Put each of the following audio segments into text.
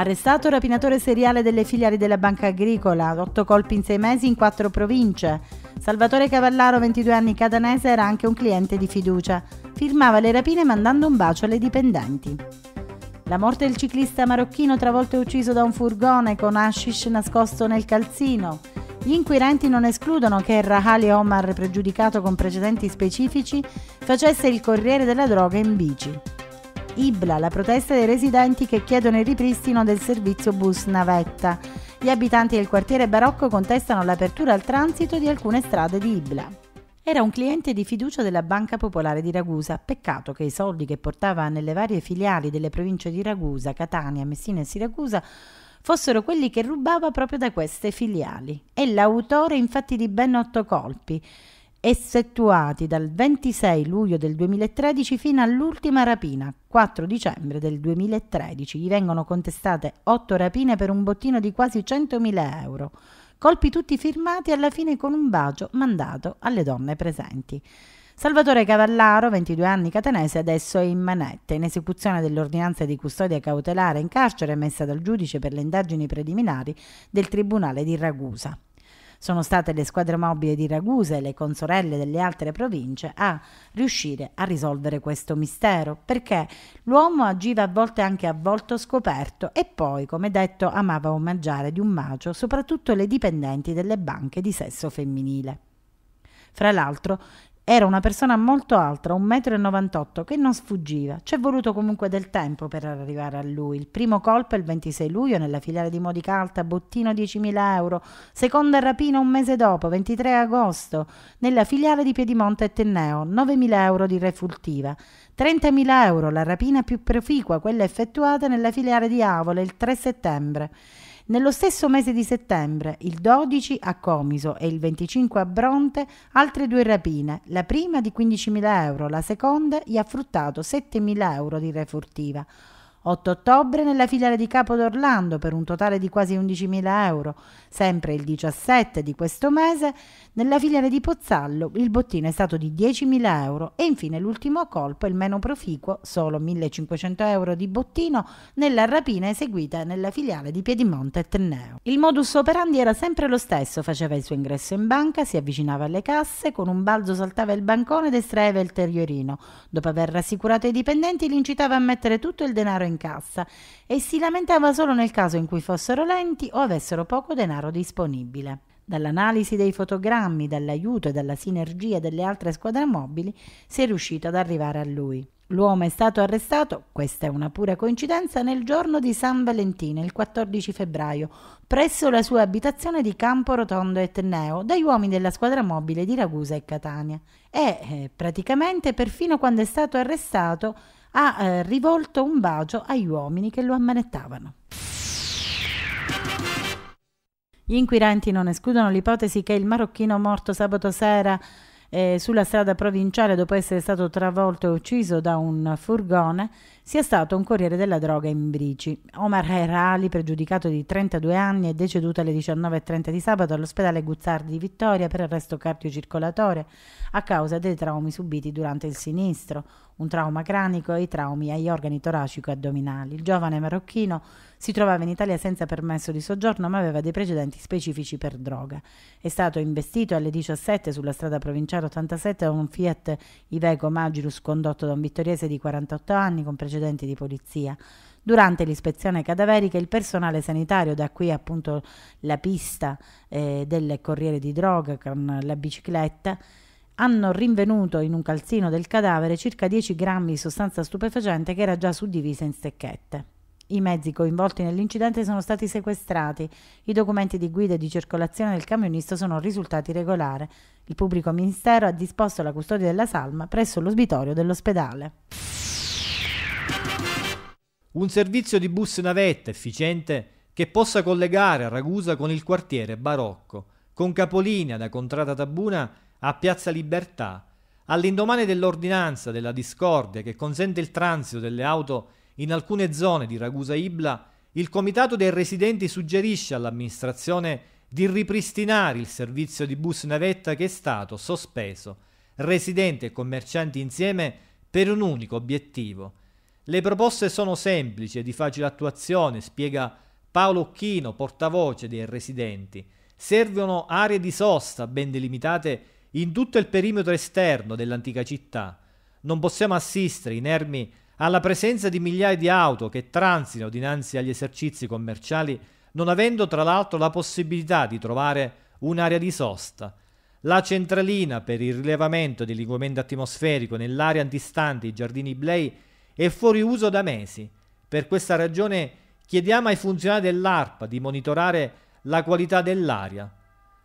Arrestato il rapinatore seriale delle filiali della Banca Agricola, 8 colpi in 6 mesi in 4 province. Salvatore Cavallaro, 22 anni catanese, era anche un cliente di fiducia. Firmava le rapine mandando un bacio alle dipendenti. La morte del ciclista marocchino travolto e ucciso da un furgone con hashish nascosto nel calzino. Gli inquirenti non escludono che Rahali Omar, pregiudicato con precedenti specifici, facesse il corriere della droga in bici. Ibla, la protesta dei residenti che chiedono il ripristino del servizio bus navetta. Gli abitanti del quartiere barocco contestano l'apertura al transito di alcune strade di Ibla. Era un cliente di fiducia della Banca Popolare di Ragusa. Peccato che i soldi che portava nelle varie filiali delle province di Ragusa, Catania, Messina e Siracusa fossero quelli che rubava proprio da queste filiali. È l'autore infatti di ben otto colpi effettuati dal 26 luglio del 2013 fino all'ultima rapina, 4 dicembre del 2013. Gli vengono contestate 8 rapine per un bottino di quasi 100.000 euro, colpi tutti firmati alla fine con un bacio mandato alle donne presenti. Salvatore Cavallaro, 22 anni catanese, adesso è in manette, in esecuzione dell'ordinanza di custodia cautelare in carcere emessa dal giudice per le indagini preliminari del Tribunale di Ragusa sono state le squadre mobili di Ragusa e le consorelle delle altre province a riuscire a risolvere questo mistero, perché l'uomo agiva a volte anche a volto scoperto e poi, come detto, amava omaggiare di un macio soprattutto le dipendenti delle banche di sesso femminile. Fra l'altro, era una persona molto alta, 1,98 m, che non sfuggiva. Ci è voluto comunque del tempo per arrivare a lui. Il primo colpo è il 26 luglio nella filiale di Modica Alta, bottino 10.000 euro. Seconda rapina un mese dopo, 23 agosto, nella filiale di Piedimonte e Tenneo, 9.000 euro di refultiva. 30.000 euro la rapina più proficua, quella effettuata nella filiale di Avole il 3 settembre. Nello stesso mese di settembre, il 12 a Comiso e il 25 a Bronte, altre due rapine, la prima di 15.000 euro, la seconda gli ha fruttato 7.000 euro di refurtiva. 8 ottobre nella filiale di Capo d'Orlando per un totale di quasi 11.000 euro, sempre il 17 di questo mese nella filiale di Pozzallo il bottino è stato di 10.000 euro e infine l'ultimo colpo, il meno proficuo, solo 1.500 euro di bottino nella rapina eseguita nella filiale di Piedimonte Tenneo. Il modus operandi era sempre lo stesso, faceva il suo ingresso in banca, si avvicinava alle casse, con un balzo saltava il bancone ed estraeva il terrierino. Dopo aver rassicurato i dipendenti li incitava a mettere tutto il denaro in cassa e si lamentava solo nel caso in cui fossero lenti o avessero poco denaro disponibile. Dall'analisi dei fotogrammi, dall'aiuto e dalla sinergia delle altre squadre mobili si è riuscito ad arrivare a lui. L'uomo è stato arrestato, questa è una pura coincidenza, nel giorno di San Valentino, il 14 febbraio, presso la sua abitazione di Campo Rotondo e Tenneo, uomini della squadra mobile di Ragusa e Catania. E eh, praticamente perfino quando è stato arrestato ha eh, rivolto un bacio agli uomini che lo ammanettavano. Gli inquirenti non escludono l'ipotesi che il marocchino morto sabato sera eh, sulla strada provinciale dopo essere stato travolto e ucciso da un furgone sia stato un corriere della droga in Brici. Omar Herali, pregiudicato di 32 anni, è deceduto alle 19.30 di sabato all'ospedale Guzzardi di Vittoria per arresto cardiocircolatorio a causa dei traumi subiti durante il sinistro, un trauma cranico e i traumi agli organi toracico e addominali. Il giovane marocchino si trovava in Italia senza permesso di soggiorno ma aveva dei precedenti specifici per droga. È stato investito alle 17 sulla strada provinciale 87 da un Fiat Iveco Magirus condotto da un vittoriese di 48 anni con precedenti precedenti di polizia. Durante l'ispezione cadaverica il personale sanitario, da qui appunto la pista eh, del corriere di droga con la bicicletta, hanno rinvenuto in un calzino del cadavere circa 10 grammi di sostanza stupefacente che era già suddivisa in stecchette. I mezzi coinvolti nell'incidente sono stati sequestrati, i documenti di guida e di circolazione del camionista sono risultati regolari. Il pubblico ministero ha disposto la custodia della salma presso l'osbitorio dell'ospedale. Un servizio di bus navetta efficiente che possa collegare Ragusa con il quartiere barocco, con capolinea da Contrada Tabuna a Piazza Libertà, all'indomani dell'ordinanza della discordia che consente il transito delle auto in alcune zone di Ragusa Ibla, il Comitato dei Residenti suggerisce all'amministrazione di ripristinare il servizio di bus navetta che è stato sospeso, residenti e commercianti insieme per un unico obiettivo, le proposte sono semplici e di facile attuazione, spiega Paolo Occhino, portavoce dei residenti. Servono aree di sosta ben delimitate in tutto il perimetro esterno dell'antica città. Non possiamo assistere inermi alla presenza di migliaia di auto che transitano dinanzi agli esercizi commerciali, non avendo tra l'altro la possibilità di trovare un'area di sosta. La centralina per il rilevamento dell'inquinamento atmosferico nell'area antistante i giardini Blei è fuori uso da mesi. Per questa ragione chiediamo ai funzionari dell'ARPA di monitorare la qualità dell'aria.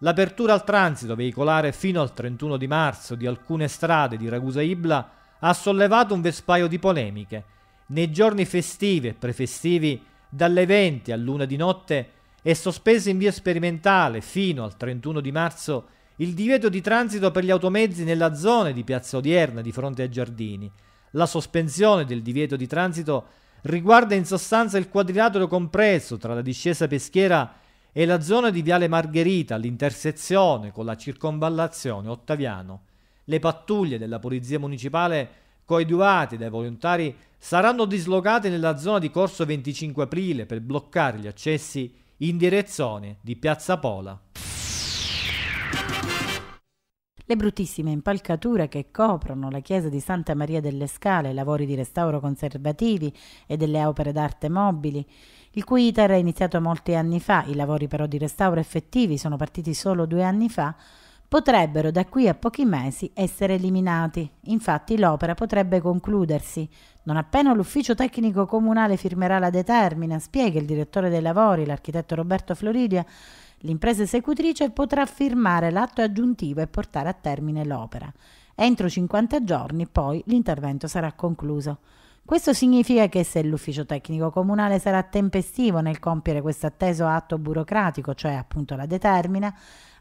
L'apertura al transito veicolare fino al 31 di marzo di alcune strade di Ragusa Ibla ha sollevato un vespaio di polemiche. Nei giorni festivi e prefestivi, dalle 20 a luna di notte, è sospeso in via sperimentale fino al 31 di marzo il divieto di transito per gli automezzi nella zona di Piazza Odierna di fronte ai giardini, la sospensione del divieto di transito riguarda in sostanza il quadrilatero compreso tra la discesa peschiera e la zona di Viale Margherita all'intersezione con la circonvallazione Ottaviano. Le pattuglie della Polizia Municipale coadiuvate dai volontari saranno dislocate nella zona di Corso 25 Aprile per bloccare gli accessi in direzione di Piazza Pola. Le bruttissime impalcature che coprono la chiesa di Santa Maria delle Scale, i lavori di restauro conservativi e delle opere d'arte mobili, il cui iter è iniziato molti anni fa, i lavori però di restauro effettivi sono partiti solo due anni fa, potrebbero da qui a pochi mesi essere eliminati. Infatti l'opera potrebbe concludersi. Non appena l'ufficio tecnico comunale firmerà la determina, spiega il direttore dei lavori, l'architetto Roberto Floridia, L'impresa esecutrice potrà firmare l'atto aggiuntivo e portare a termine l'opera. Entro 50 giorni poi l'intervento sarà concluso. Questo significa che se l'ufficio tecnico comunale sarà tempestivo nel compiere questo atteso atto burocratico, cioè appunto la determina,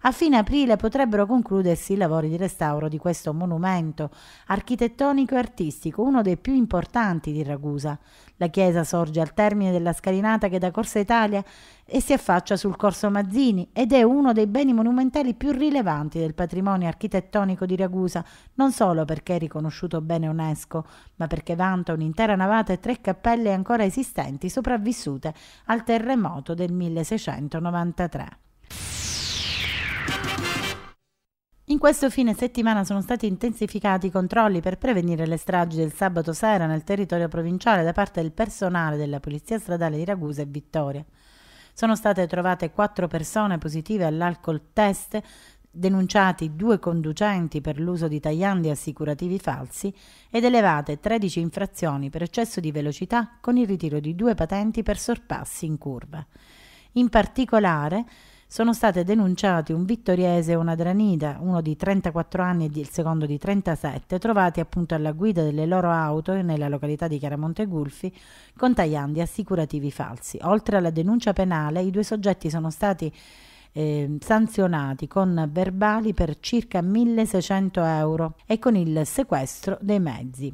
a fine aprile potrebbero concludersi i lavori di restauro di questo monumento architettonico e artistico, uno dei più importanti di Ragusa. La chiesa sorge al termine della scalinata che da Corsa Italia e si affaccia sul Corso Mazzini ed è uno dei beni monumentali più rilevanti del patrimonio architettonico di Ragusa, non solo perché è riconosciuto bene UNESCO, ma perché vanta un'intera navata e tre cappelle ancora esistenti sopravvissute al terremoto del 1693. In questo fine settimana sono stati intensificati i controlli per prevenire le stragi del sabato sera nel territorio provinciale da parte del personale della Polizia Stradale di Ragusa e Vittoria. Sono state trovate quattro persone positive all'alcol test, denunciati due conducenti per l'uso di tagliandi assicurativi falsi ed elevate 13 infrazioni per eccesso di velocità con il ritiro di due patenti per sorpassi in curva. In particolare, sono state denunciati un vittoriese e una dranida, uno di 34 anni e il secondo di 37, trovati appunto alla guida delle loro auto nella località di Chiaramonte Gulfi con tagliandi assicurativi falsi. Oltre alla denuncia penale, i due soggetti sono stati eh, sanzionati con verbali per circa 1600 euro e con il sequestro dei mezzi.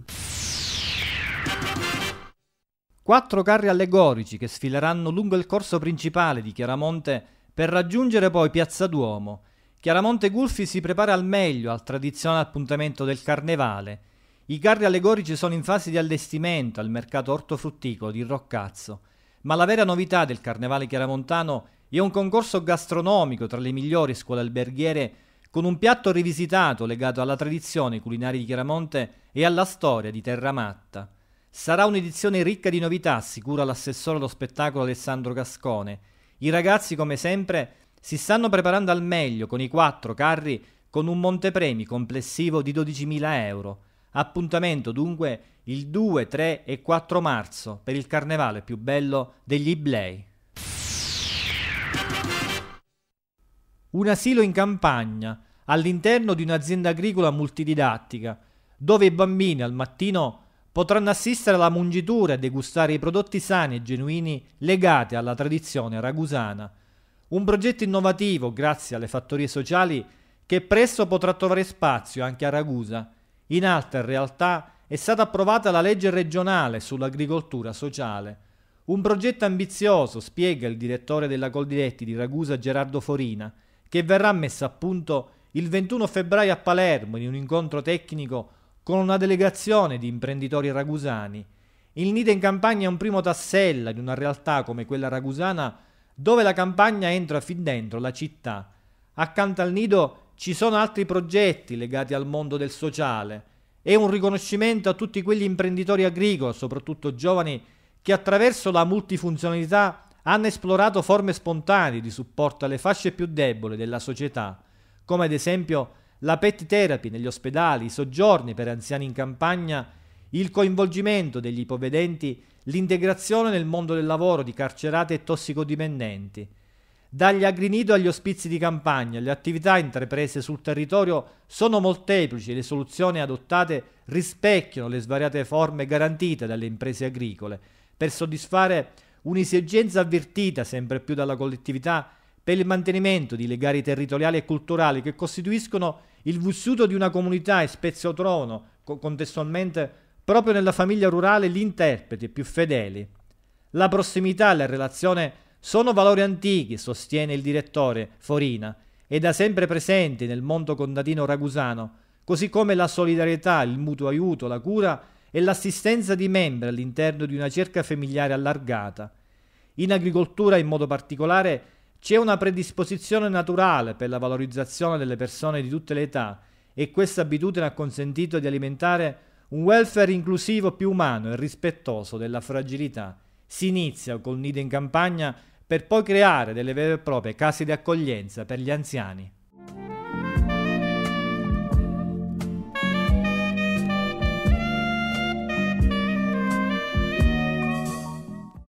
Quattro carri allegorici che sfileranno lungo il corso principale di Chiaramonte per raggiungere poi Piazza Duomo. Chiaramonte Gulfi si prepara al meglio al tradizionale appuntamento del Carnevale. I carri allegorici sono in fase di allestimento al mercato ortofrutticolo di Roccazzo, ma la vera novità del Carnevale Chiaramontano è un concorso gastronomico tra le migliori scuole alberghiere con un piatto rivisitato legato alla tradizione culinaria di Chiaramonte e alla storia di Terramatta. Sarà un'edizione ricca di novità, assicura l'assessore allo spettacolo Alessandro Gascone, i ragazzi, come sempre, si stanno preparando al meglio con i quattro carri con un montepremi complessivo di 12.000 euro. Appuntamento dunque il 2, 3 e 4 marzo per il carnevale più bello degli Iblei. Un asilo in campagna, all'interno di un'azienda agricola multididattica, dove i bambini al mattino potranno assistere alla mungitura e degustare i prodotti sani e genuini legati alla tradizione ragusana. Un progetto innovativo grazie alle fattorie sociali che presto potrà trovare spazio anche a Ragusa. In altre realtà è stata approvata la legge regionale sull'agricoltura sociale. Un progetto ambizioso, spiega il direttore della Coldiretti di Ragusa Gerardo Forina, che verrà messo a punto il 21 febbraio a Palermo in un incontro tecnico con una delegazione di imprenditori ragusani, il Nide in Campagna è un primo tassello di una realtà come quella ragusana dove la campagna entra fin dentro la città. Accanto al nido ci sono altri progetti legati al mondo del sociale È un riconoscimento a tutti quegli imprenditori agricoli, soprattutto giovani, che attraverso la multifunzionalità hanno esplorato forme spontanee di supporto alle fasce più deboli della società, come ad esempio la pet therapy negli ospedali, i soggiorni per anziani in campagna, il coinvolgimento degli ipovedenti, l'integrazione nel mondo del lavoro di carcerati e tossicodipendenti. Dagli agrinido agli ospizi di campagna, le attività intraprese sul territorio sono molteplici e le soluzioni adottate rispecchiano le svariate forme garantite dalle imprese agricole per soddisfare un'esigenza avvertita sempre più dalla collettività per il mantenimento di legari territoriali e culturali che costituiscono il vissuto di una comunità e spesso autonomo, co contestualmente proprio nella famiglia rurale gli interpreti più fedeli. La prossimità e la relazione sono valori antichi, sostiene il direttore Forina, e da sempre presenti nel mondo contadino ragusano, così come la solidarietà, il mutuo aiuto, la cura e l'assistenza di membri all'interno di una cerca familiare allargata. In agricoltura in modo particolare c'è una predisposizione naturale per la valorizzazione delle persone di tutte le età e questa abitudine ha consentito di alimentare un welfare inclusivo più umano e rispettoso della fragilità. Si inizia col nido in campagna per poi creare delle vere e proprie case di accoglienza per gli anziani.